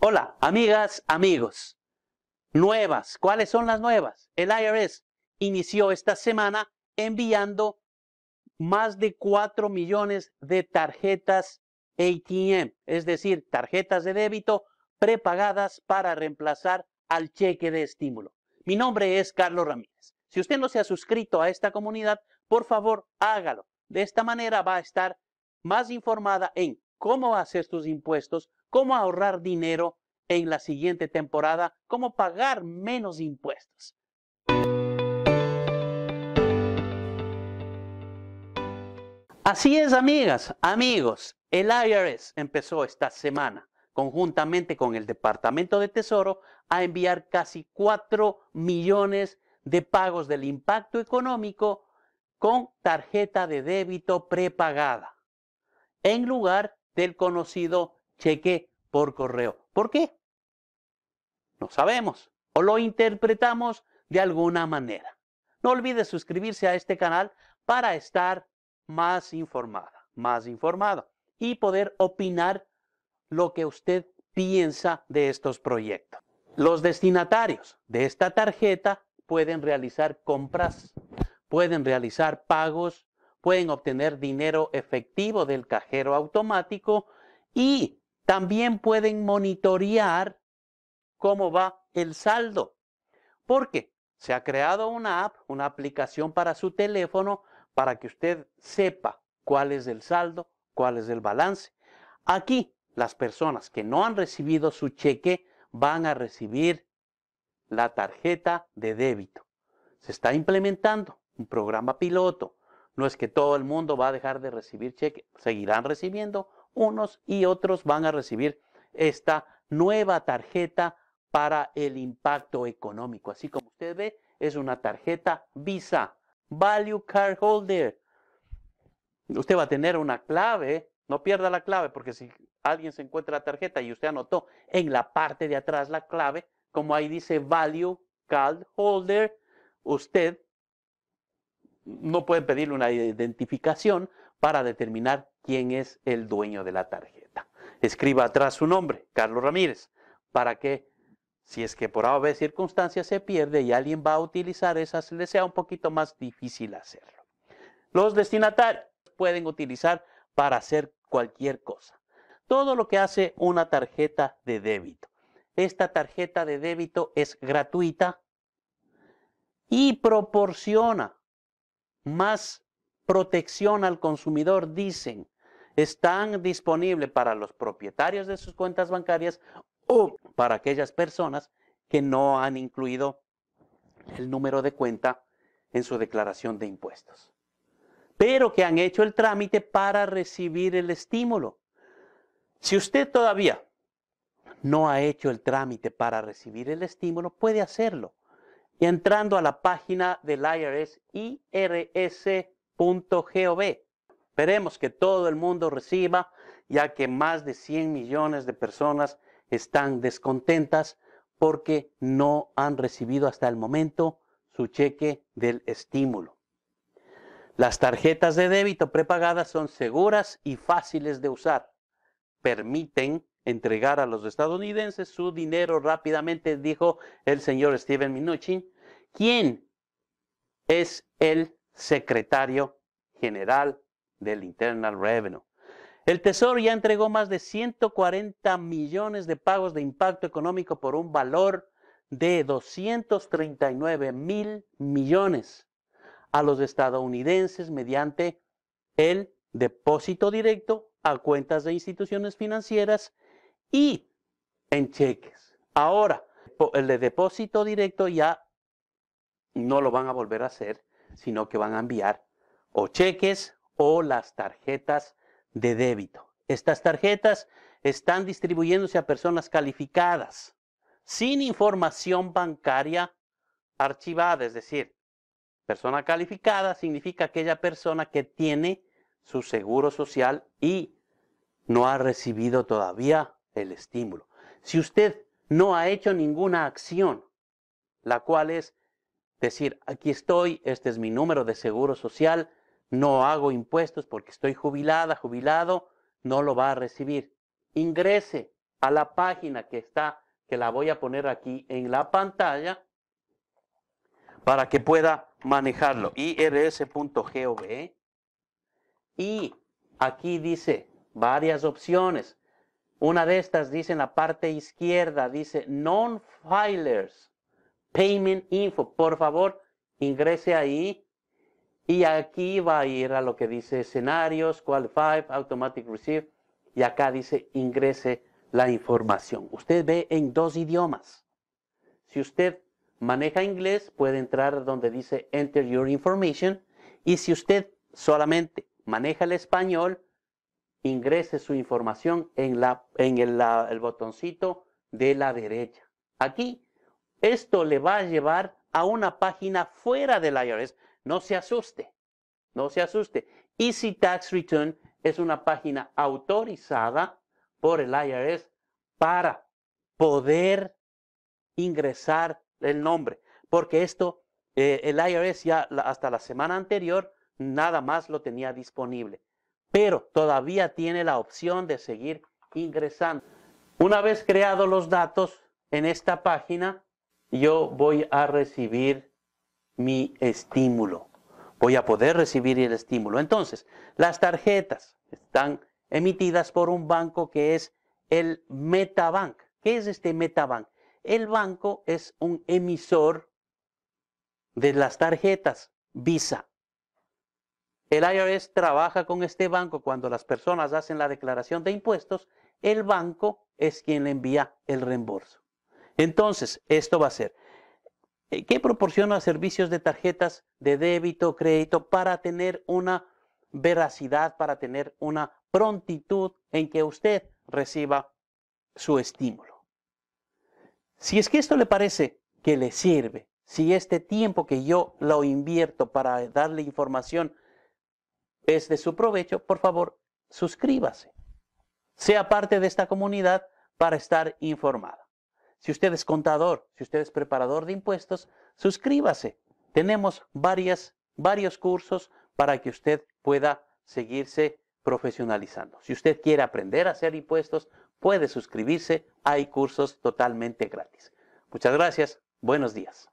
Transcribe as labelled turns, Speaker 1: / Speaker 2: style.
Speaker 1: Hola, amigas, amigos. Nuevas. ¿Cuáles son las nuevas? El IRS inició esta semana enviando más de 4 millones de tarjetas ATM, es decir, tarjetas de débito prepagadas para reemplazar al cheque de estímulo. Mi nombre es Carlos Ramírez. Si usted no se ha suscrito a esta comunidad, por favor, hágalo. De esta manera va a estar más informada en cómo hacer sus impuestos, cómo ahorrar dinero en la siguiente temporada, cómo pagar menos impuestos. Así es, amigas, amigos, el IRS empezó esta semana, conjuntamente con el Departamento de Tesoro, a enviar casi 4 millones de pagos del impacto económico con tarjeta de débito prepagada, en lugar del conocido cheque por correo. ¿Por qué? No sabemos. O lo interpretamos de alguna manera. No olvide suscribirse a este canal para estar más informada, más informado y poder opinar lo que usted piensa de estos proyectos. Los destinatarios de esta tarjeta pueden realizar compras, pueden realizar pagos, pueden obtener dinero efectivo del cajero automático y también pueden monitorear cómo va el saldo. Porque se ha creado una app, una aplicación para su teléfono para que usted sepa cuál es el saldo, cuál es el balance. Aquí las personas que no han recibido su cheque van a recibir la tarjeta de débito. Se está implementando un programa piloto. No es que todo el mundo va a dejar de recibir cheque, seguirán recibiendo unos y otros van a recibir esta nueva tarjeta para el impacto económico. Así como usted ve, es una tarjeta Visa, Value Card Holder. Usted va a tener una clave, no pierda la clave, porque si alguien se encuentra la tarjeta y usted anotó en la parte de atrás la clave, como ahí dice Value Card Holder, usted no puede pedirle una identificación para determinar quién es el dueño de la tarjeta. Escriba atrás su nombre, Carlos Ramírez, para que si es que por alguna circunstancia circunstancias se pierde y alguien va a utilizar esas, le sea un poquito más difícil hacerlo. Los destinatarios pueden utilizar para hacer cualquier cosa. Todo lo que hace una tarjeta de débito. Esta tarjeta de débito es gratuita y proporciona más protección al consumidor, dicen, están disponibles para los propietarios de sus cuentas bancarias o para aquellas personas que no han incluido el número de cuenta en su declaración de impuestos, pero que han hecho el trámite para recibir el estímulo. Si usted todavía no ha hecho el trámite para recibir el estímulo, puede hacerlo entrando a la página del IRS, irs.gov Esperemos que todo el mundo reciba, ya que más de 100 millones de personas están descontentas porque no han recibido hasta el momento su cheque del estímulo. Las tarjetas de débito prepagadas son seguras y fáciles de usar. Permiten entregar a los estadounidenses su dinero rápidamente, dijo el señor Steven Mnuchin, quién es el secretario general del Internal Revenue. El Tesoro ya entregó más de 140 millones de pagos de impacto económico por un valor de 239 mil millones a los estadounidenses mediante el depósito directo a cuentas de instituciones financieras y en cheques. Ahora, el de depósito directo ya no lo van a volver a hacer, sino que van a enviar o cheques o las tarjetas de débito. Estas tarjetas están distribuyéndose a personas calificadas sin información bancaria archivada, es decir, persona calificada significa aquella persona que tiene su seguro social y no ha recibido todavía el estímulo. Si usted no ha hecho ninguna acción, la cual es decir, aquí estoy, este es mi número de seguro social, no hago impuestos porque estoy jubilada, jubilado, no lo va a recibir. Ingrese a la página que está, que la voy a poner aquí en la pantalla para que pueda manejarlo. irs.gov. ¿eh? Y aquí dice varias opciones. Una de estas dice en la parte izquierda, dice non-filers, payment info. Por favor, ingrese ahí y aquí va a ir a lo que dice escenarios, qualify, automatic receive. Y acá dice ingrese la información. Usted ve en dos idiomas. Si usted maneja inglés, puede entrar donde dice enter your information. Y si usted solamente maneja el español, ingrese su información en, el, el botoncito de la derecha. Aquí, esto le va a llevar a una página fuera del IRS. No se asuste, no se asuste. Easy Tax Return es una página autorizada por el IRS para poder ingresar el nombre. Porque esto, eh, el IRS ya hasta la semana anterior nada más lo tenía disponible. Pero todavía tiene la opción de seguir ingresando. Una vez creados los datos en esta página, yo voy a recibir mi estímulo. Voy a poder recibir el estímulo. Entonces, las tarjetas están emitidas por un banco que es el Metabank. ¿Qué es este Metabank? El banco es un emisor de las tarjetas Visa. El IRS trabaja con este banco cuando las personas hacen la declaración de impuestos, el banco es quien le envía el reembolso. Entonces, esto va a ser eh, que proporciona servicios de tarjetas de débito, crédito, para tener una veracidad, para tener una prontitud en que usted reciba su estímulo. Si es que esto le parece que le sirve, si este tiempo que yo lo invierto para darle información es de su provecho, por favor, suscríbase. Sea parte de esta comunidad para estar informada. Si usted es contador, si usted es preparador de impuestos, suscríbase. Tenemos varias, varios cursos para que usted pueda seguirse profesionalizando. Si usted quiere aprender a hacer impuestos, puede suscribirse. Hay cursos totalmente gratis. Muchas gracias. Buenos días.